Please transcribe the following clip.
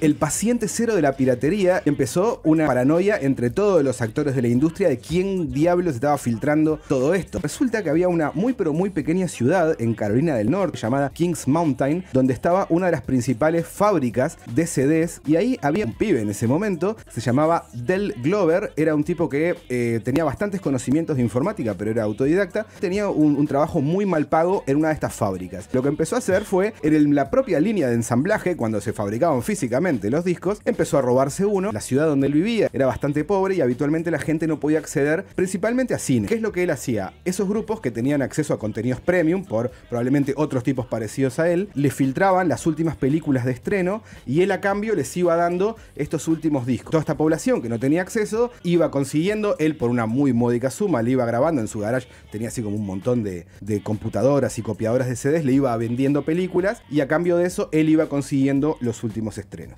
el paciente cero de la piratería empezó una paranoia entre todos los actores de la industria de quién diablos estaba filtrando todo esto. Resulta que había una muy pero muy pequeña ciudad en Carolina del Norte llamada Kings Mountain, donde estaba una de las principales fábricas de CDs y ahí había un pibe en ese momento, se llamaba Del Glover, era un tipo que eh, tenía bastantes conocimientos de informática, pero era autodidacta, tenía un, trabajo muy mal pago en una de estas fábricas. Lo que empezó a hacer fue en la propia línea de ensamblaje, cuando se fabricaban físicamente, los discos, empezó a robarse uno. La ciudad donde él vivía era bastante pobre y habitualmente la gente no podía acceder principalmente a cine. ¿Qué es lo que él hacía? Esos grupos que tenían acceso a contenidos premium por probablemente otros tipos parecidos a él, le filtraban las últimas películas de estreno y él a cambio les iba dando estos últimos discos. Toda esta población que no tenía acceso iba consiguiendo, él por una muy módica suma, le iba grabando en su garage, tenía así como un montón de, de computadoras y copiadoras de CDs, le iba vendiendo películas y a cambio de eso él iba consiguiendo los últimos estrenos.